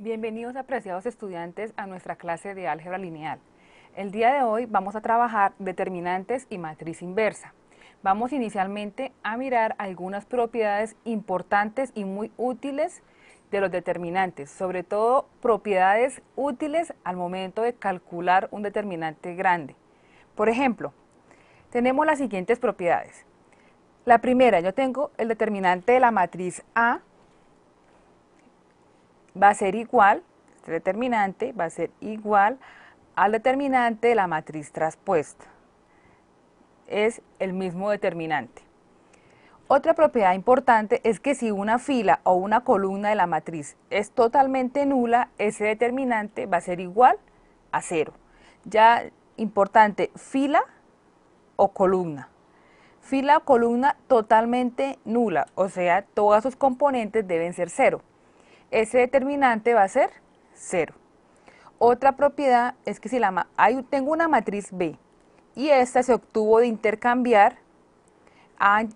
Bienvenidos apreciados estudiantes a nuestra clase de álgebra lineal. El día de hoy vamos a trabajar determinantes y matriz inversa. Vamos inicialmente a mirar algunas propiedades importantes y muy útiles de los determinantes, sobre todo propiedades útiles al momento de calcular un determinante grande. Por ejemplo, tenemos las siguientes propiedades. La primera, yo tengo el determinante de la matriz A va a ser igual, este determinante va a ser igual al determinante de la matriz traspuesta. Es el mismo determinante. Otra propiedad importante es que si una fila o una columna de la matriz es totalmente nula, ese determinante va a ser igual a cero. Ya importante, fila o columna. Fila o columna totalmente nula, o sea, todos sus componentes deben ser cero ese determinante va a ser 0. Otra propiedad es que si la tengo una matriz B y esta se obtuvo de intercambiar,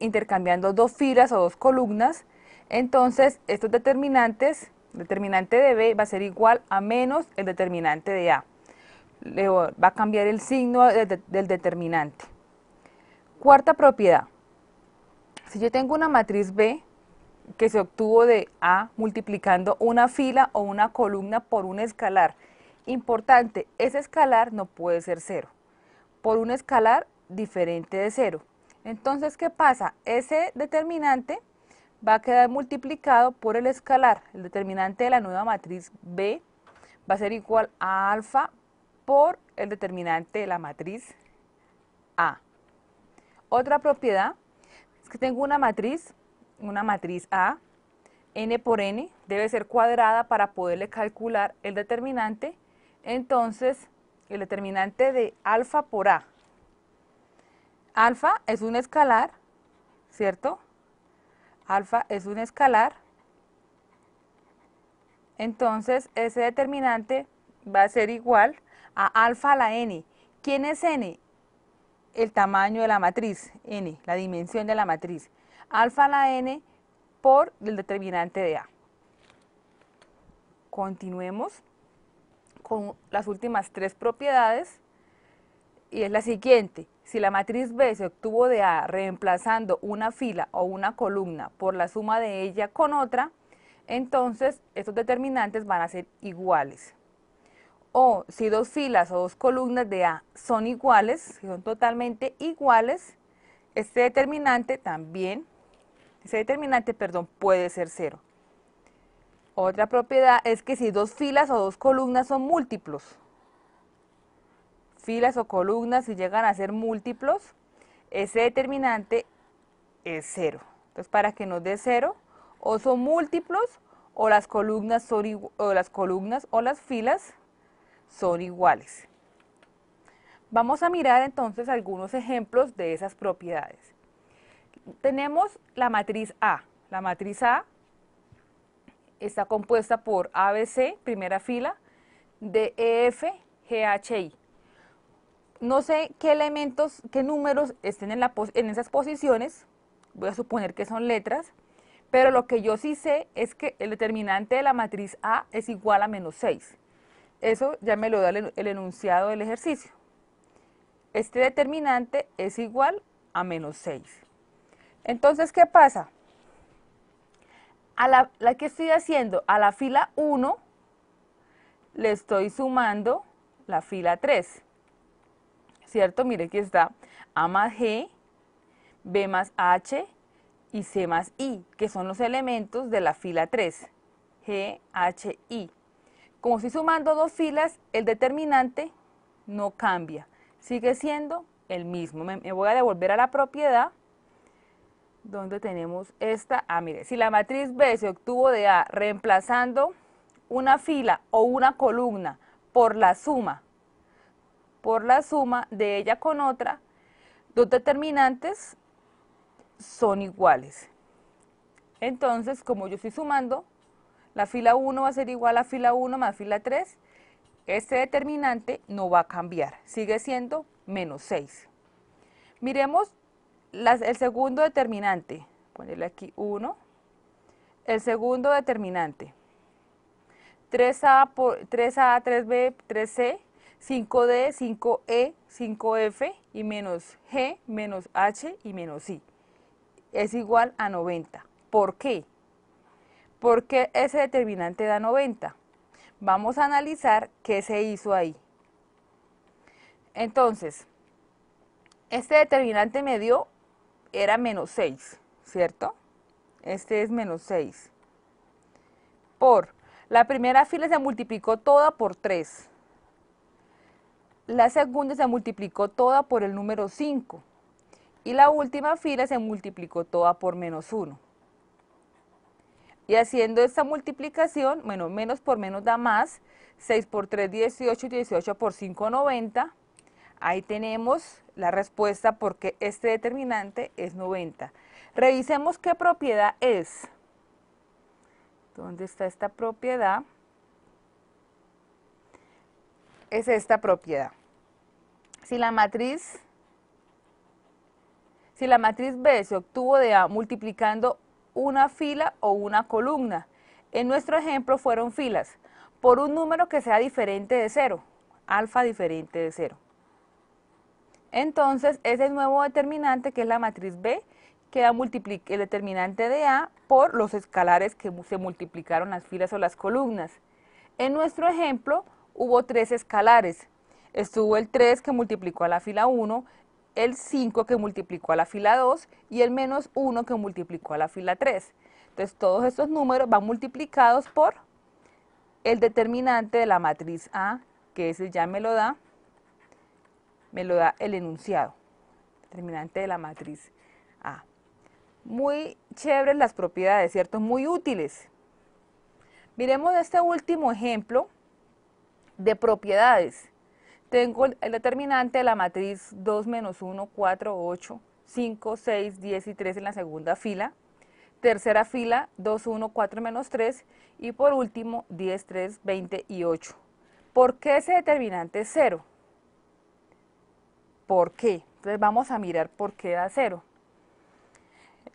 intercambiando dos filas o dos columnas, entonces estos determinantes, determinante de B va a ser igual a menos el determinante de A. va a cambiar el signo del determinante. Cuarta propiedad. Si yo tengo una matriz B, que se obtuvo de A multiplicando una fila o una columna por un escalar. Importante, ese escalar no puede ser cero, por un escalar diferente de cero. Entonces, ¿qué pasa? Ese determinante va a quedar multiplicado por el escalar. El determinante de la nueva matriz B va a ser igual a alfa por el determinante de la matriz A. Otra propiedad es que tengo una matriz una matriz A, n por n debe ser cuadrada para poderle calcular el determinante, entonces el determinante de alfa por A. Alfa es un escalar, ¿cierto? Alfa es un escalar, entonces ese determinante va a ser igual a alfa a la n. ¿Quién es n? El tamaño de la matriz, n, la dimensión de la matriz alfa la n por el determinante de A. Continuemos con las últimas tres propiedades y es la siguiente. Si la matriz B se obtuvo de A reemplazando una fila o una columna por la suma de ella con otra, entonces estos determinantes van a ser iguales. O si dos filas o dos columnas de A son iguales, son totalmente iguales, este determinante también ese determinante, perdón, puede ser cero. Otra propiedad es que si dos filas o dos columnas son múltiplos, filas o columnas si llegan a ser múltiplos, ese determinante es cero. Entonces, para que nos dé cero, o son múltiplos o las columnas, son, o las, columnas o las filas son iguales. Vamos a mirar entonces algunos ejemplos de esas propiedades tenemos la matriz A. La matriz A está compuesta por ABC, primera fila, DEF, GHI. No sé qué elementos, qué números estén en, esas posiciones, voy a suponer que son letras, pero lo que yo sí sé es que el determinante de la matriz A es igual a menos 6. Eso ya me lo da el, el enunciado del ejercicio. Este determinante es igual a menos 6. Entonces, ¿qué pasa? A la, que estoy haciendo, a la fila 1 le estoy sumando la fila 3. ¿Cierto? Mire que está A más G, B más H y C más I, que son los elementos de la fila 3. G, H, I. Como estoy sumando dos filas, el determinante no cambia. Sigue siendo el mismo. me voy a devolver a la propiedad donde tenemos esta. Ah, mire, si la matriz B se obtuvo de A reemplazando una fila o una columna por la suma, por la suma de ella con otra, dos determinantes son iguales. Entonces, como yo estoy sumando, la fila 1 va a ser igual a fila 1 más fila 3, este determinante no va a cambiar, sigue siendo menos 6. Miremos el segundo determinante, ponerle aquí 1, el segundo determinante, 3A, por, 3A, 3B, 3C, 5D, 5E, 5F y menos G, menos H y menos I. Es igual a 90. ¿Por qué? Porque ese determinante da 90. Vamos a analizar qué se hizo ahí. Entonces, este determinante me dio era menos 6, ¿cierto? Este es menos 6. Por, la primera fila se multiplicó toda por 3. La segunda se multiplicó toda por el número 5. Y la última fila se multiplicó toda por menos 1. Y haciendo esta multiplicación, bueno, menos por menos da más, 6 por 3, 18, 18 por 5, 90. Ahí tenemos la respuesta porque este determinante es 90. Revisemos qué propiedad es. ¿Dónde está esta propiedad? Es esta propiedad. Si la matriz si la matriz B se obtuvo de A multiplicando una fila o una columna. En nuestro ejemplo fueron filas, por un número que sea diferente de 0, alfa diferente de 0. Entonces, ese nuevo determinante, que es la matriz B, queda el determinante de A por los escalares que se multiplicaron las filas o las columnas. En nuestro ejemplo, hubo tres escalares. Estuvo el 3 que multiplicó a la fila 1, el 5 que multiplicó a la fila 2 y el menos 1 que multiplicó a la fila 3. Entonces, todos estos números van multiplicados por el determinante de la matriz A, que ese ya me lo da, me lo da el enunciado, determinante de la matriz A. Muy chéveres las propiedades, ¿cierto? Muy útiles. Miremos este último ejemplo de propiedades. Tengo el determinante de la matriz 2 menos 1, 4, 8, 5, 6, 10 y 3 en la segunda fila. Tercera fila, 2, 1, 4 menos 3. Y por último, 10, 3, 20 y 8. ¿Por qué ese determinante es 0? ¿Por qué? Entonces vamos a mirar por qué da cero.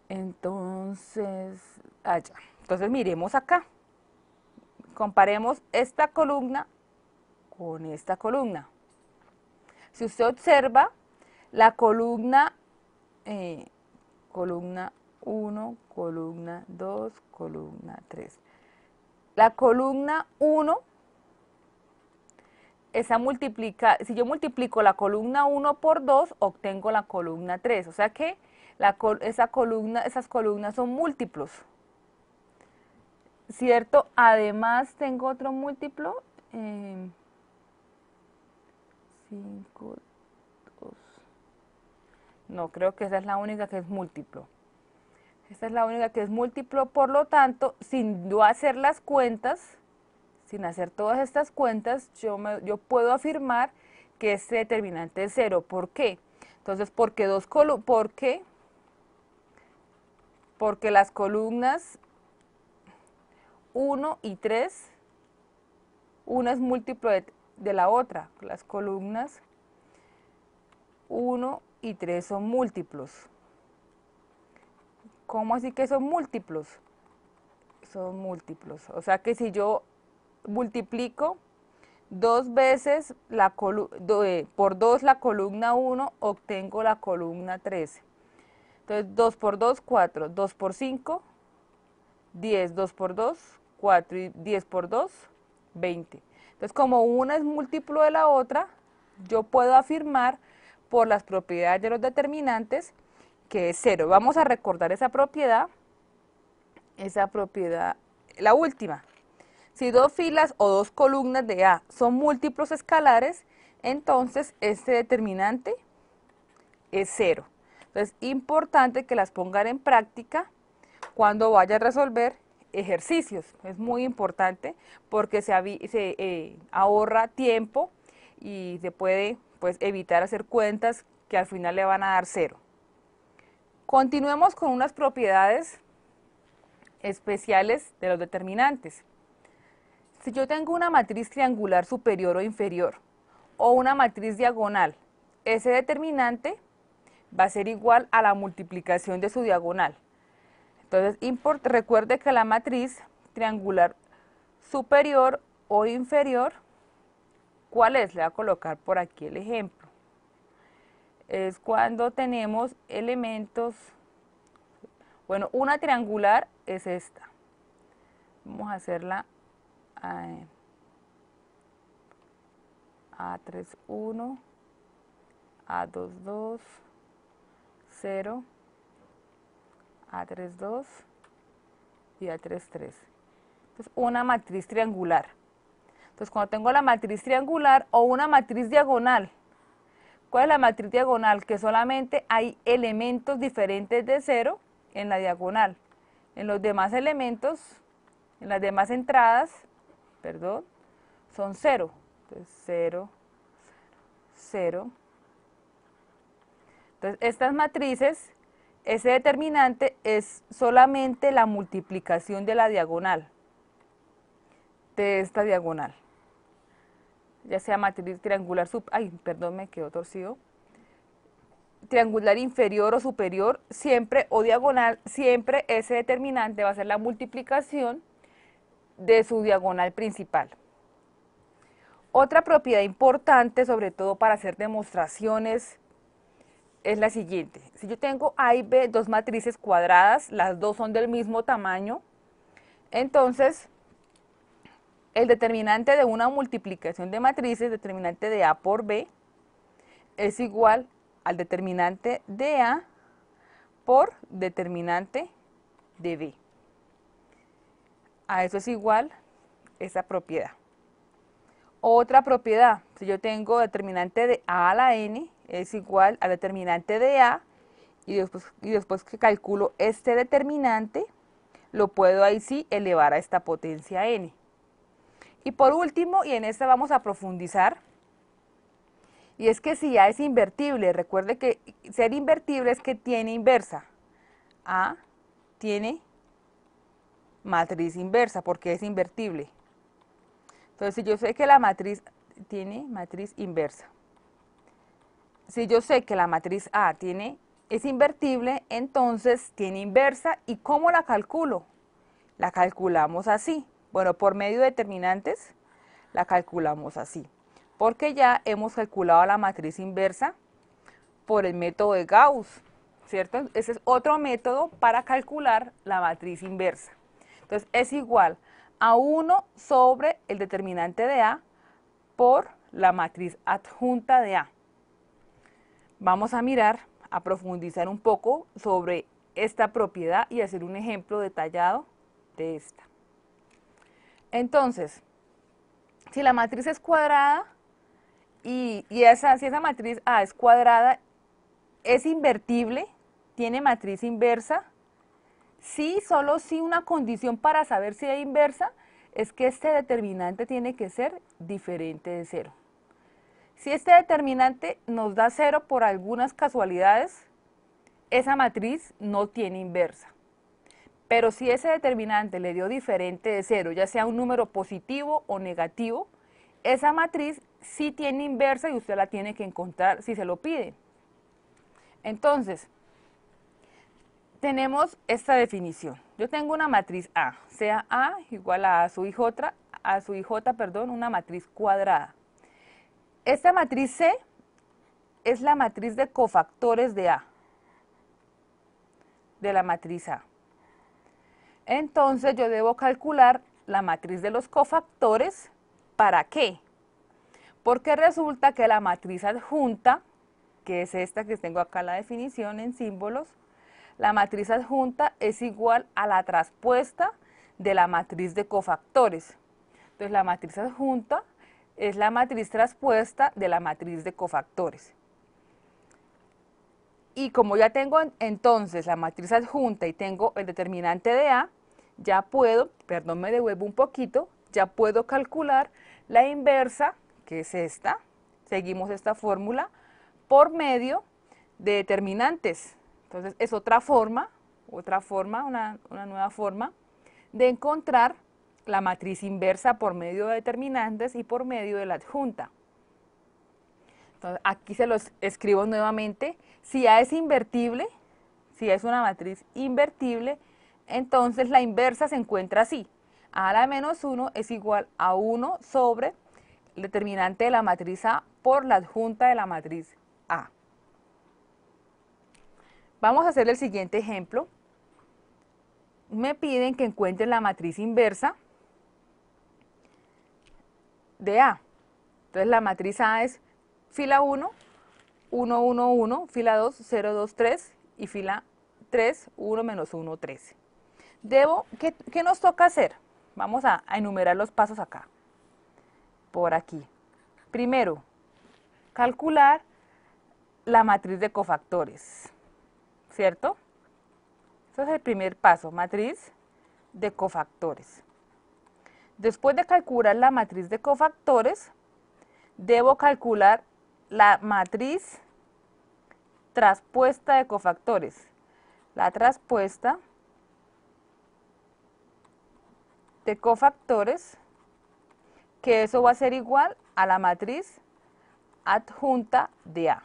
Entonces, allá. Entonces miremos acá. Comparemos esta columna con esta columna. Si usted observa, la columna, eh, columna 1, columna 2, columna 3. La columna 1 esa multiplica, si yo multiplico la columna 1 por 2, obtengo la columna 3. O sea que esa columna, esas columnas son múltiplos. ¿Cierto? Además tengo otro múltiplo. 5, em, 2. No, creo que esa es la única que es múltiplo. Esta es la única que es múltiplo, por lo tanto, sin hacer las cuentas, sin hacer todas estas cuentas, yo, yo puedo afirmar que este determinante es cero. ¿Por qué? Entonces, porque dos columnas, ¿por qué? Porque las columnas 1 y 3, una es múltiplo de la otra. Las columnas 1 y 3 son múltiplos. ¿Cómo así que son múltiplos? Son múltiplos. O sea que si yo multiplico dos veces la eh, por 2 la columna 1, obtengo la columna 13. Entonces 2 por 2, 4, 2 por 5, 10, 2 por 2, 4 y 10 por 2, 20. Entonces como una es múltiplo de la otra, yo puedo afirmar por las propiedades de los determinantes que es 0. Vamos a recordar esa propiedad, esa propiedad, la última, si dos filas o dos columnas de A son múltiplos escalares, entonces este determinante es cero. Es importante que las pongan en práctica cuando vaya a resolver ejercicios. Es muy importante porque se, eh, ahorra tiempo y se puede pues, evitar hacer cuentas que al final le van a dar cero. Continuemos con unas propiedades especiales de los determinantes. Si yo tengo una matriz triangular superior o inferior o una matriz diagonal, ese determinante va a ser igual a la multiplicación de su diagonal. Entonces, recuerde que la matriz triangular superior o inferior, ¿cuál es? Le voy a colocar por aquí el ejemplo. Es cuando tenemos elementos, bueno, una triangular es esta. Vamos a hacerla a31, A22, 0, A32 y A33. Entonces, una matriz triangular. Entonces, cuando tengo la matriz triangular o una matriz diagonal, ¿cuál es la matriz diagonal? Que solamente hay elementos diferentes de 0 en la diagonal. En los demás elementos, en las demás entradas, perdón, son cero, Entonces cero, Entonces estas matrices, ese determinante es solamente la multiplicación de la diagonal, de esta diagonal. Ya sea matriz triangular, sub, ay, perdón, me quedó torcido triangular inferior o superior, siempre, o diagonal, siempre ese determinante va a ser la multiplicación de su diagonal principal. Otra propiedad importante, sobre todo para hacer demostraciones, es la siguiente. Si yo tengo A y B, dos matrices cuadradas, las dos son del mismo tamaño, entonces el determinante de una multiplicación de matrices, determinante de A por B, es igual al determinante de A por determinante de B a eso es igual esa propiedad. Otra propiedad, si yo tengo determinante de A a la N, es igual al determinante de A, y después, y después que calculo este determinante, lo puedo ahí sí elevar a esta potencia N. Y por último, y en esta vamos a profundizar, y es que si A es invertible, recuerde que ser invertible es que tiene inversa. A tiene matriz inversa porque es invertible. Entonces, si yo sé que la matriz tiene matriz inversa, si yo sé que la matriz A tiene es invertible, entonces tiene inversa. ¿Y cómo la calculo? La calculamos así. Bueno, por medio de determinantes la calculamos así. Porque ya hemos calculado la matriz inversa por el método de Gauss, ¿cierto? Ese es otro método para calcular la matriz inversa. Entonces es igual a 1 sobre el determinante de A por la matriz adjunta de A. Vamos a mirar, a profundizar un poco sobre esta propiedad y hacer un ejemplo detallado de esta. Entonces, si la matriz es cuadrada y, si esa matriz A es cuadrada, es invertible, tiene matriz inversa, Sí, solo sí una condición para saber si hay inversa es que este determinante tiene que ser diferente de cero. Si este determinante nos da cero por algunas casualidades, esa matriz no tiene inversa. Pero si ese determinante le dio diferente de cero, ya sea un número positivo o negativo, esa matriz sí tiene inversa y usted la tiene que encontrar si se lo pide. Entonces, tenemos esta definición. Yo tengo una matriz A, sea A igual a A sub ij, perdón, una matriz cuadrada. Esta matriz C es la matriz de cofactores de A, de la matriz A. Entonces yo debo calcular la matriz de los cofactores, ¿para qué? Porque resulta que la matriz adjunta, que es esta que tengo acá la definición en símbolos, la matriz adjunta es igual a la traspuesta de la matriz de cofactores. Entonces la matriz adjunta es la matriz traspuesta de la matriz de cofactores. Y como ya tengo entonces la matriz adjunta y tengo el determinante de A, ya puedo, perdón me devuelvo un poquito, ya puedo calcular la inversa, que es esta, seguimos esta fórmula, por medio de determinantes. Entonces es otra forma, otra forma, una, nueva forma de encontrar la matriz inversa por medio de determinantes y por medio de la adjunta. Entonces, aquí se los escribo nuevamente. Si A es invertible, si es una matriz invertible, entonces la inversa se encuentra así. A la menos 1 es igual a 1 sobre el determinante de la matriz A por la adjunta de la matriz A. Vamos a hacer el siguiente ejemplo. Me piden que encuentren la matriz inversa de A. Entonces la matriz A es fila 1, 1, 1, 1, fila 2, 0, 2, 3 y fila 3, 1, menos 1, 13. Debo, ¿qué, nos toca hacer? Vamos a enumerar los pasos acá, por aquí. Primero, calcular la matriz de cofactores. ¿cierto? Eso es el primer paso, matriz de cofactores. Después de calcular la matriz de cofactores, debo calcular la matriz traspuesta de cofactores. La traspuesta de cofactores, que eso va a ser igual a la matriz adjunta de A.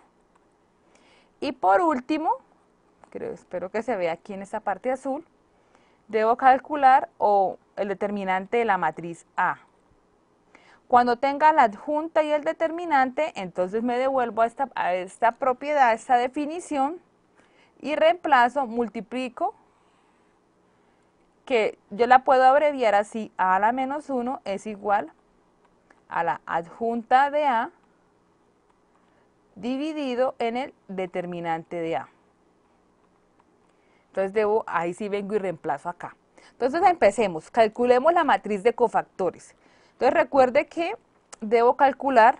Y por último, creo, espero que se vea aquí en esta parte azul, debo calcular o el determinante de la matriz A. Cuando tenga la adjunta y el determinante, entonces me devuelvo a esta, a esta propiedad, a esta definición, y reemplazo, multiplico, que yo la puedo abreviar así, A a la menos 1 es igual a la adjunta de A dividido en el determinante de A. Entonces debo, ahí sí vengo y reemplazo acá. Entonces empecemos, calculemos la matriz de cofactores. Entonces recuerde que debo calcular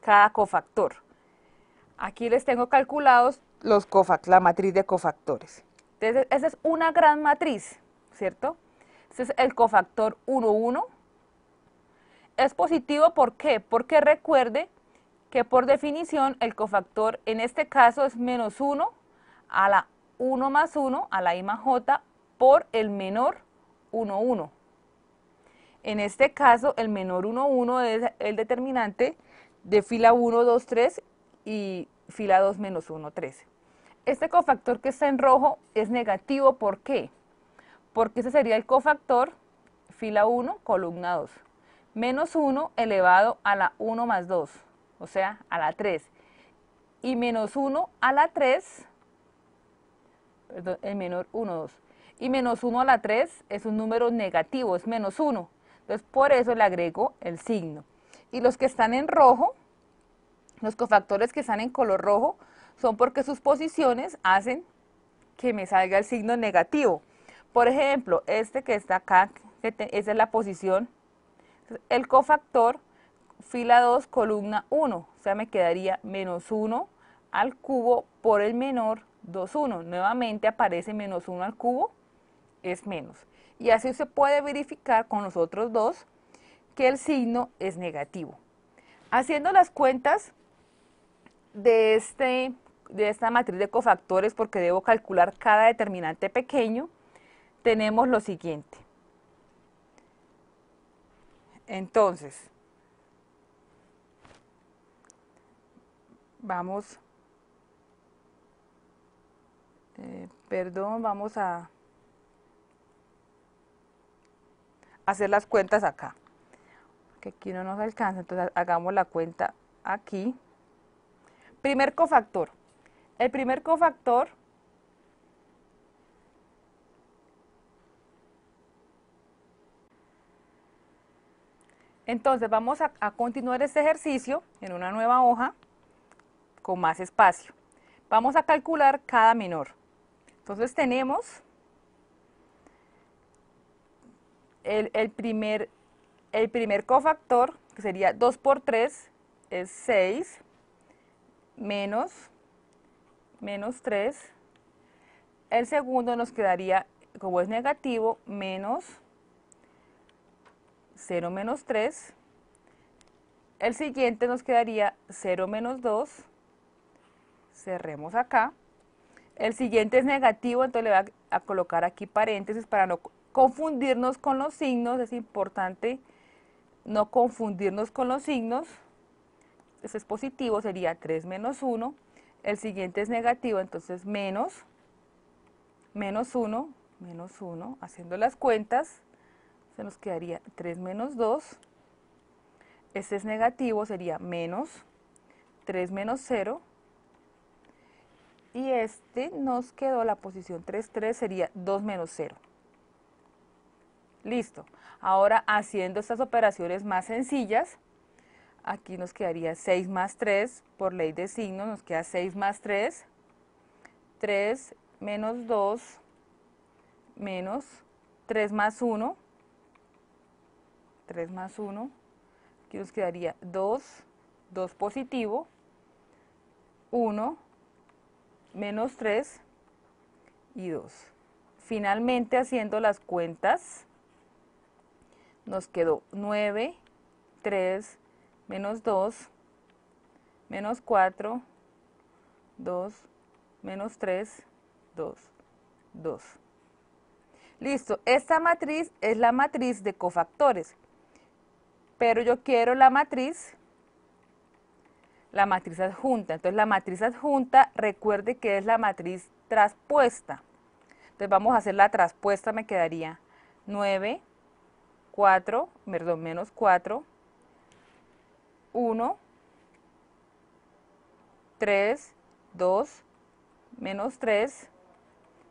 cada cofactor. Aquí les tengo calculados los la matriz de cofactores. Entonces esa es una gran matriz, ¿cierto? Ese es el cofactor 1, 1. Es positivo, ¿por qué? Porque recuerde que por definición el cofactor en este caso es menos 1 a la 1 más 1 a la i más j por el menor 1, 1. En este caso, el menor 1, 1 es el determinante de fila 1, 2, 3 y fila 2 menos 1, 3. Este cofactor que está en rojo es negativo, ¿por qué? Porque ese sería el cofactor fila 1, columna 2, menos 1 elevado a la 1 más 2, o sea, a la 3, y menos 1 a la 3 perdón, el menor 1, 2. Y menos 1 a la 3 es un número negativo, es menos 1. Entonces, por eso le agrego el signo. Y los que están en rojo, los cofactores que están en color rojo, son porque sus posiciones hacen que me salga el signo negativo. Por ejemplo, este que está acá, esa es la posición, el cofactor, fila 2, columna 1, o sea, me quedaría menos 1 al cubo por el menor 2, 1. Nuevamente aparece menos 1 al cubo, es menos. Y así se puede verificar con los otros dos que el signo es negativo. Haciendo las cuentas de, este, de esta matriz de cofactores, porque debo calcular cada determinante pequeño, tenemos lo siguiente. Entonces, vamos eh, perdón, vamos a hacer las cuentas acá, que aquí no nos alcanza, entonces hagamos la cuenta aquí. Primer cofactor. El primer cofactor Entonces vamos a, continuar este ejercicio en una nueva hoja con más espacio. Vamos a calcular cada menor. Entonces tenemos el, primer, el primer cofactor, que sería 2 por 3, es 6, menos, menos 3. El segundo nos quedaría, como es negativo, menos 0 menos 3. El siguiente nos quedaría 0 menos 2. Cerremos acá. El siguiente es negativo, entonces le voy a, colocar aquí paréntesis para no confundirnos con los signos. Es importante no confundirnos con los signos. Ese es positivo, sería 3 menos 1. El siguiente es negativo, entonces menos, menos 1, menos 1. Haciendo las cuentas, se nos quedaría 3 menos 2. Este es negativo, sería menos 3 menos 0 y este nos quedó la posición 3, 3 sería 2 menos 0. Listo. Ahora haciendo estas operaciones más sencillas, aquí nos quedaría 6 más 3, por ley de signos nos queda 6 más 3, 3 menos 2 menos 3 más 1, 3 más 1, aquí nos quedaría 2, 2 positivo, 1 menos 3 y 2. Finalmente, haciendo las cuentas, nos quedó 9, 3, menos 2, menos 4, 2, menos 3, 2, 2. Listo, esta matriz es la matriz de cofactores, pero yo quiero la matriz la matriz adjunta. Entonces la matriz adjunta, recuerde que es la matriz traspuesta. Entonces vamos a hacer la traspuesta, me quedaría 9, 4, perdón, menos 4, 1, 3, 2, menos 3,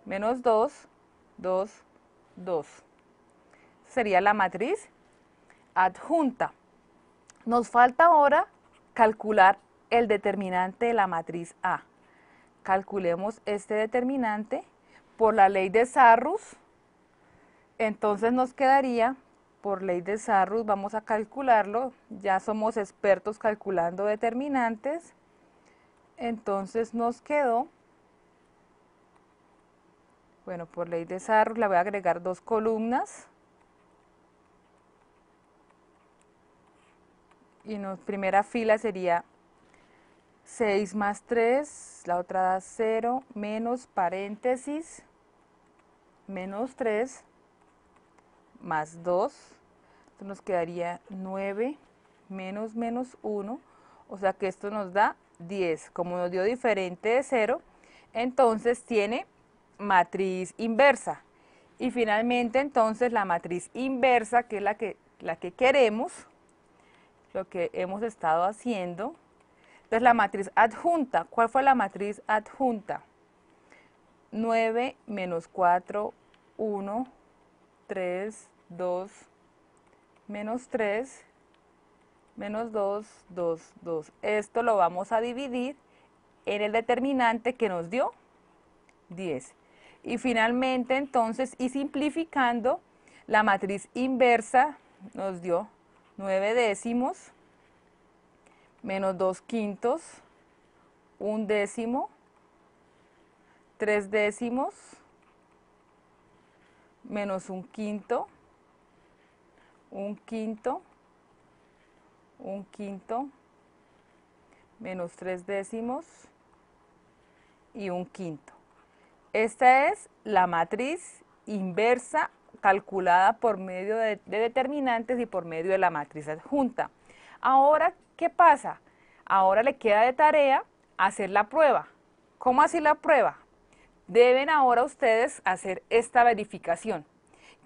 menos 2, 2, 2. Sería la matriz adjunta. Nos falta ahora calcular el determinante de la matriz A. Calculemos este determinante por la ley de Sarrus. Entonces nos quedaría, por ley de Sarrus, vamos a calcularlo. Ya somos expertos calculando determinantes. Entonces nos quedó, bueno, por ley de Sarrus le voy a agregar dos columnas. y nuestra primera fila sería 6 más 3, la otra da 0, menos paréntesis, menos 3, más 2, nos quedaría 9, menos menos 1, o sea que esto nos da 10. Como nos dio diferente de 0, entonces tiene matriz inversa. Y finalmente entonces la matriz inversa, que es la que, la que queremos, lo que hemos estado haciendo, entonces la matriz adjunta, ¿cuál fue la matriz adjunta? 9 menos 4, 1, 3, 2, menos 3, menos 2, 2, 2. Esto lo vamos a dividir en el determinante que nos dio 10. Y finalmente entonces, y simplificando, la matriz inversa nos dio 9 décimos menos dos quintos, un décimo, tres décimos, menos un quinto, un quinto, un quinto, menos tres décimos y un quinto. Esta es la matriz inversa calculada por medio de determinantes y por medio de la matriz adjunta. Ahora, ¿qué pasa? Ahora le queda de tarea hacer la prueba. ¿Cómo así la prueba? Deben ahora ustedes hacer esta verificación,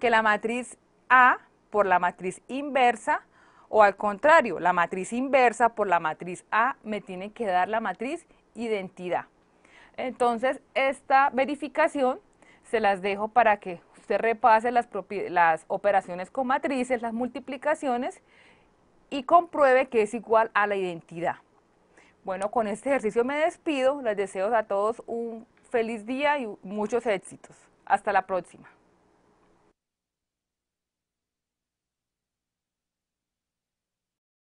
que la matriz A por la matriz inversa o al contrario, la matriz inversa por la matriz A me tiene que dar la matriz identidad. Entonces, esta verificación se las dejo para que usted repase las, las operaciones con matrices, las multiplicaciones y compruebe que es igual a la identidad. Bueno, con este ejercicio me despido. Les deseo a todos un feliz día y muchos éxitos. Hasta la próxima.